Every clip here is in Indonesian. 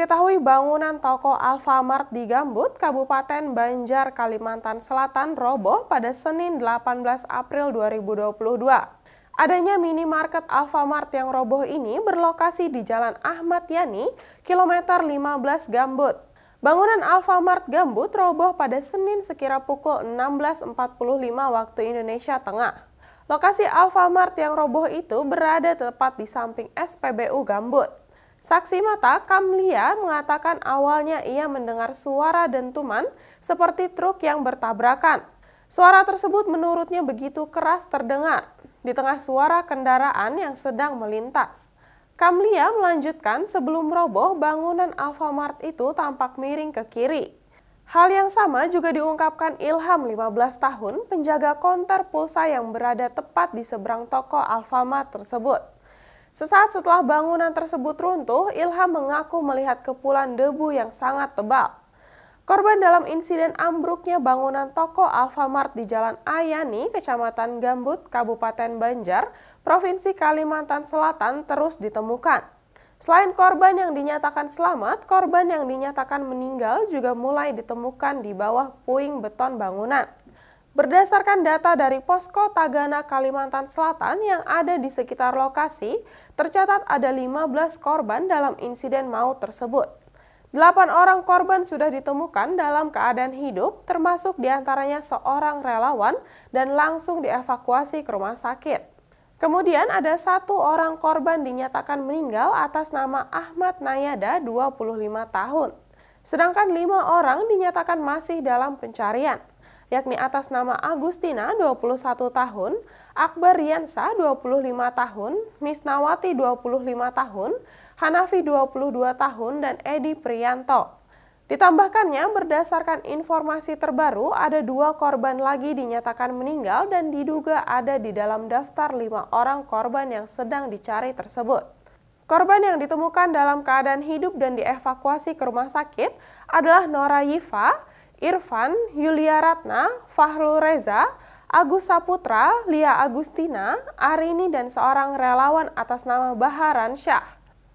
Diketahui bangunan toko Alfamart di Gambut, Kabupaten Banjar, Kalimantan Selatan roboh pada Senin 18 April 2022. Adanya minimarket Alfamart yang roboh ini berlokasi di Jalan Ahmad Yani, kilometer 15 Gambut. Bangunan Alfamart Gambut roboh pada Senin sekira pukul 16.45 waktu Indonesia Tengah. Lokasi Alfamart yang roboh itu berada tepat di samping SPBU Gambut. Saksi mata Kamlia mengatakan awalnya ia mendengar suara dentuman seperti truk yang bertabrakan. Suara tersebut menurutnya begitu keras terdengar di tengah suara kendaraan yang sedang melintas. Kamlia melanjutkan sebelum roboh bangunan Alfamart itu tampak miring ke kiri. Hal yang sama juga diungkapkan Ilham 15 tahun penjaga konter pulsa yang berada tepat di seberang toko Alfamart tersebut. Sesaat setelah bangunan tersebut runtuh, Ilham mengaku melihat kepulan debu yang sangat tebal. Korban dalam insiden ambruknya bangunan toko Alfamart di Jalan Ayani, Kecamatan Gambut, Kabupaten Banjar, Provinsi Kalimantan Selatan terus ditemukan. Selain korban yang dinyatakan selamat, korban yang dinyatakan meninggal juga mulai ditemukan di bawah puing beton bangunan. Berdasarkan data dari Posko Tagana Kalimantan Selatan yang ada di sekitar lokasi, tercatat ada 15 korban dalam insiden maut tersebut. delapan orang korban sudah ditemukan dalam keadaan hidup, termasuk diantaranya seorang relawan dan langsung dievakuasi ke rumah sakit. Kemudian ada satu orang korban dinyatakan meninggal atas nama Ahmad Nayada, 25 tahun. Sedangkan lima orang dinyatakan masih dalam pencarian yakni atas nama Agustina 21 tahun, Akbar Riansa 25 tahun, Misnawati 25 tahun, Hanafi 22 tahun, dan Edi Prianto. Ditambahkannya, berdasarkan informasi terbaru, ada dua korban lagi dinyatakan meninggal dan diduga ada di dalam daftar lima orang korban yang sedang dicari tersebut. Korban yang ditemukan dalam keadaan hidup dan dievakuasi ke rumah sakit adalah Nora Yifa, Irfan, Yulia Ratna, Fahrul Reza, Agus Saputra, Lia Agustina, Arini dan seorang relawan atas nama Baharan Syah.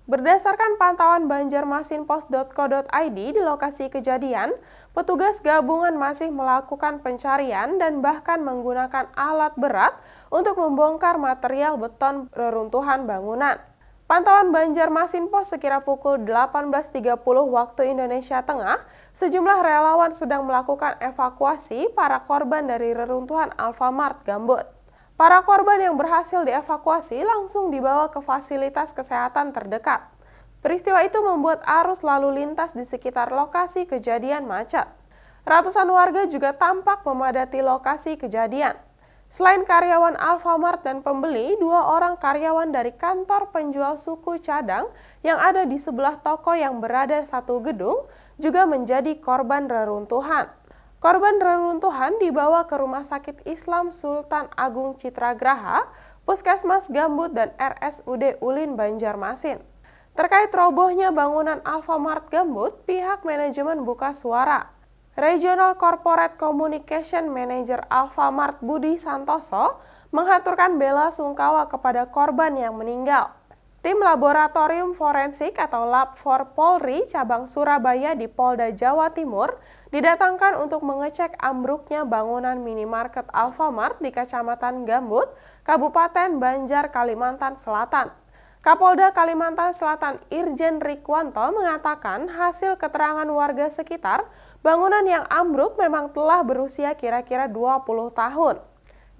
Berdasarkan pantauan banjarmasinpos.co.id di lokasi kejadian, petugas gabungan masih melakukan pencarian dan bahkan menggunakan alat berat untuk membongkar material beton reruntuhan bangunan. Pantauan Banjarmasin Pos sekira pukul 18.30 waktu Indonesia Tengah, sejumlah relawan sedang melakukan evakuasi para korban dari reruntuhan Alfamart Gambut. Para korban yang berhasil dievakuasi langsung dibawa ke fasilitas kesehatan terdekat. Peristiwa itu membuat arus lalu lintas di sekitar lokasi kejadian macet. Ratusan warga juga tampak memadati lokasi kejadian. Selain karyawan Alfamart dan pembeli, dua orang karyawan dari kantor penjual suku cadang yang ada di sebelah toko yang berada satu gedung juga menjadi korban reruntuhan. Korban reruntuhan dibawa ke Rumah Sakit Islam Sultan Agung Citragraha, Puskesmas Gambut dan RSUD Ulin Banjarmasin. Terkait robohnya bangunan Alfamart Gambut, pihak manajemen buka suara. Regional Corporate Communication Manager Alfamart Budi Santoso menghaturkan bela sungkawa kepada korban yang meninggal. Tim Laboratorium Forensik atau Lab for Polri cabang Surabaya di Polda Jawa Timur didatangkan untuk mengecek ambruknya bangunan minimarket Alfamart di Kecamatan Gambut, Kabupaten Banjar, Kalimantan Selatan. Kapolda Kalimantan Selatan Irjen Rikwanto mengatakan hasil keterangan warga sekitar bangunan yang ambruk memang telah berusia kira-kira 20 tahun.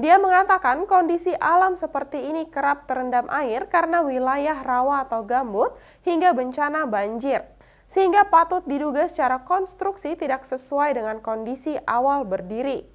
Dia mengatakan kondisi alam seperti ini kerap terendam air karena wilayah rawa atau gambut hingga bencana banjir. Sehingga patut diduga secara konstruksi tidak sesuai dengan kondisi awal berdiri.